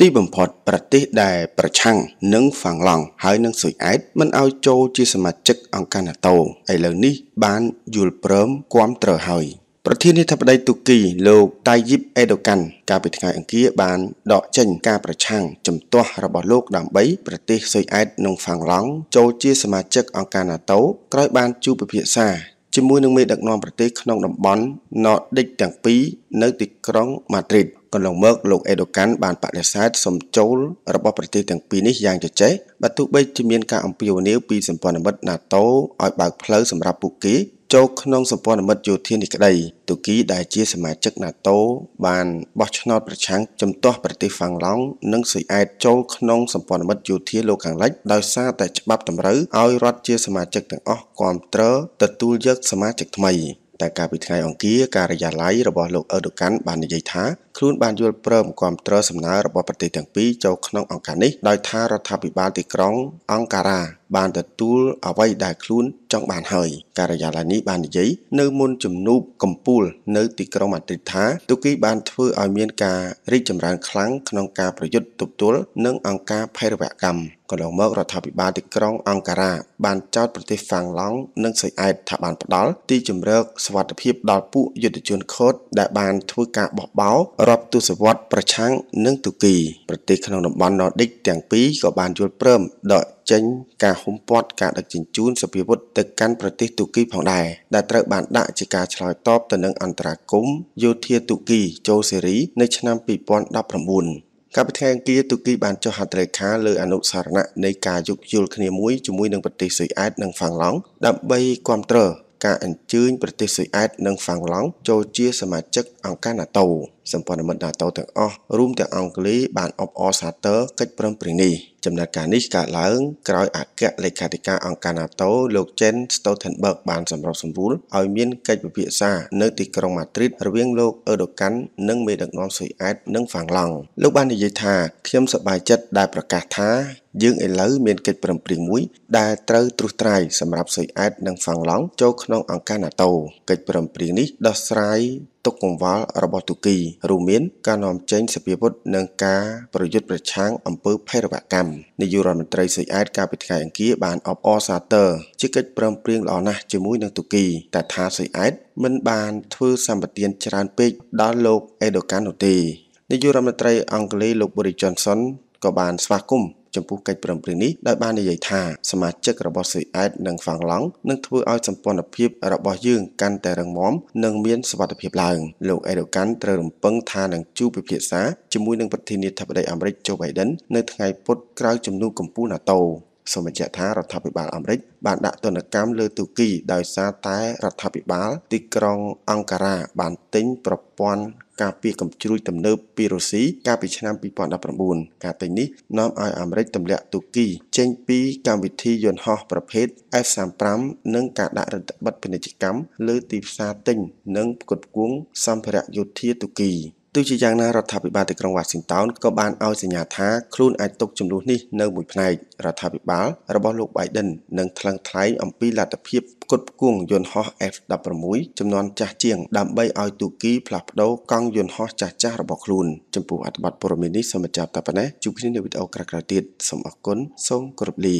ទីបំផុតប្រទេសដែលប្រឆាំងនឹងហ្វាំងឡង់ហើយនឹងស៊ុយអែតមិនឲ្យចូលជាសមាជិកអង្គការ NATO ឥឡូវនេះបានយល់ព្រមគាំទ្រហើយ ប្រធានាធិបតីទូគីលោកតៃយីបអេដូកាន់កាលពីថ្ងៃអង្គារបានដកចេញការប្រឆាំងជំទាស់របស់លោកដើម្បីប្រទេសស៊ុយអែតនិងហ្វាំងឡង់ចូលជាសមាជិកអង្គការ NATO ក្រោយបានជួបពិភាក្សាជាមួយនឹងមេដឹកនាំប្រទេសក្នុងតំបន់ Nordic ទាំងពីរនៅទីក្រុង Madrid កន្លងមកលោកអេដូកាន់បានបដិសេធសំចូលរបស់ប្រទេសទាំងពីរនេះយ៉ាងជជែកបើទោះបីជាមានការអំពាវនាវពីសម្ព័ន្ធមិត្ត NATO ឲ្យបើកផ្លូវសម្រាប់ពួកគេ ចូលក្នុងសម្ព័ន្ធមិត្តយោធានេះក្តីទូគីដែលជាសមាជិក NATO បានបោះឆ្នោតប្រឆាំងជំទាស់ប្រទេសហ្វាំងឡង់និងស៊ុយអែតចូលក្នុងសម្ព័ន្ធមិត្តយោធាលោកខាងលិចដោយសារតែច្បាប់តម្រូវឲ្យរដ្ឋជាសមាជិកទាំងអស់គ្រប់គ្រងទទួលយកសមាជិកថ្មីតែកាលពីថ្ងៃអង្គារការិយាល័យរបស់លោកអឺដូកាន់បាននិយាយថាខ្លួនបានយល់ព្រមគាំទ្រសំណើរបស់ប្រទេសទាំងពីរចូលក្នុងអង្គការនេះដោយថារដ្ឋាភិបាលទីក្រុងអង្គការ៉ាបានទទួលអ្វីដែលខ្លួនចង់បានហើយការិយាល័យនេះបាននិយាយនៅមុនជំនួបកំពូលនៅទីក្រុងម៉ាឌ្រីតថា ទូគីបានធ្វើឲ្យមានការរីកចម្រើនខ្លាំងក្នុងការប្រយុទ្ធទប់ទល់នឹងអង្គការភេរវកម្មកន្លងមករដ្ឋាភិបាលទីក្រុងអង្គការ៉ាបានចោទប្រទេសហ្វាំងឡង់និងស៊ុយអែតថាបានផ្ដាល់ទីជម្រកសវត្ថិភាពដល់ពួកយុទ្ធជនខុតដែលបានធ្វើការបោះបោររាប់ទសវត្សរ៍ប្រឆាំងនឹងទូគី ប្រទេសក្នុងតំបន់ណ័រឌិកទាំងពីរក៏បានយល់ព្រមដកចេញការហុំព័ទ្ធការដឹកជញ្ជូនសភាវុធទៅកាន់ប្រទេសទូគីផងដែរដែលត្រូវបានដាក់ជាការឆ្លើយតបទៅនឹងអន្តរាគមយោធាទូគីចូលសេរីនៅឆ្នាំ2019កាលពីថ្ងៃអង្គារទូគីបានចុះហត្ថលេខាលើអនុសារណៈនៃការយោគយល់គ្នាមួយជាមួយនឹងប្រទេសស៊ុយអែតនិងហ្វាំងឡង់ដើម្បីគ្រប់គ្រងការអញ្ជើញប្រទេសស៊ុយអែតនិងហ្វាំងឡង់ចូលជាសមាជិកអង្គការ NATO សម្ព័ន្ធមិត្ត NATO ទាំងអស់រួមទាំងអង់គ្លេសបានអបអរសាទរកិច្ចព្រមព្រៀងនេះចំណាត់ការនេះកើតឡើងក្រោយអគ្គលេខាធិការអង្គការ NATO លោក Jens Stoltenberg បានសម្របសម្រួលឲ្យមានកិច្ចពិភាក្សានៅទីក្រុងម៉ាឌ្រីតរវាងលោកអឺដូកាន់និងមេដឹកនាំស៊ុយអែតនិងហ្វាំងឡង់លោកបាននិយាយថាខ្ញុំសប្បាយចិត្តដែលប្រកាសថាយើងឥឡូវមានកិច្ចព្រមព្រៀងមួយ ដែលត្រូវត្រួសត្រាយសម្រាប់ស៊ុយអែតនិងហ្វាំងឡង់ចូលក្នុងអង្គការ NATO កិច្ចព្រមព្រៀងនេះដោះស្រាយទុកកង្វល់របស់ទូគីរួមមានការនាំចេញសភាវុធនិងការប្រយុទ្ធប្រឆាំងអំពើភេរវកម្មនាយករដ្ឋមន្ត្រីស៊ុយអែតកាលពីថ្ងៃអង្គារបានអបអរសាទរជាកិច្ចព្រមព្រៀងល្អណាស់ជាមួយនឹងទូគីតែថាស៊ុយអែតមិនបានធ្វើសម្បទានច្រើនពេកដល់លោកអេដូកាន់នោះទេនាយករដ្ឋមន្ត្រីអង់គ្លេសលោក Boris Johnson ក៏បានស្វាគមន៍ចំពោះកិច្ចប្រឹងប្រែងនេះដោយបាននិយាយថាសមាជិករបស់ស៊ុយអែតនិងហ្វាងឡង់នឹងធ្វើឲ្យសម្ព័ន្ធភាពរបស់យើង កាន់តែរឹងមាំនិងមានសុវត្ថិភាពឡើងលោកអេដូកាន់ត្រូវរំពឹងថានឹងជួបពិភាក្សាជាមួយនឹងប្រធានាធិបតីអាមេរិកជូបៃដិន នៅថ្ងៃពុធក្រៅជំនួបកម្ពុជា NATO សូមបញ្ជាក់ថារដ្ឋាភិបាលអាមេរិក បានដាក់ទណ្ឌកម្មលើទូគីដោយសារតែរដ្ឋាភិបាលទីក្រុងអង្ការ៉ាបានទិញប្រព័ន្ធការពីកំជ្រួយទំនើបពីរុស្ស៊ីកាលពីឆ្នាំ2019ការទិញនេះ នាំឲ្យអាមេរិកទម្លាក់ទូគី ចេញពីកម្មវិធីយន្តហោះប្រភេទ F35 និងការដាក់រដ្ឋបិទពាណិជ្ជកម្មលើទីផ្សារទិញនិងផ្គត់ផ្គង់សម្ភារៈយោធាទូគីទោះជាយ៉ាងណារដ្ឋាភិបាលទីក្រុង Washington ក៏បានឲ្យសញ្ញាថាខ្លួនអាចទុកចំនួននេះនៅមួយផ្នែករដ្ឋាភិបាលរបស់លោក Biden នឹងថ្លឹងថ្លែងអំពីលទ្ធភាពផ្គត់ផ្គង់យន្តហោះ F16 ចំនួនចាស់ជាងដើម្បីឲ្យទូគីផ្លាស់ប្ដូរកង់យន្តហោះចាស់ចាស់របស់ខ្លួនចំពោះអត្ថបទព័ត៌មាននេះសូមបញ្ចប់តែប៉ុណ្ណេះជួបគ្នានៅវីដេអូក្រោយៗទៀតសូមអរគុណសូមគោរពលា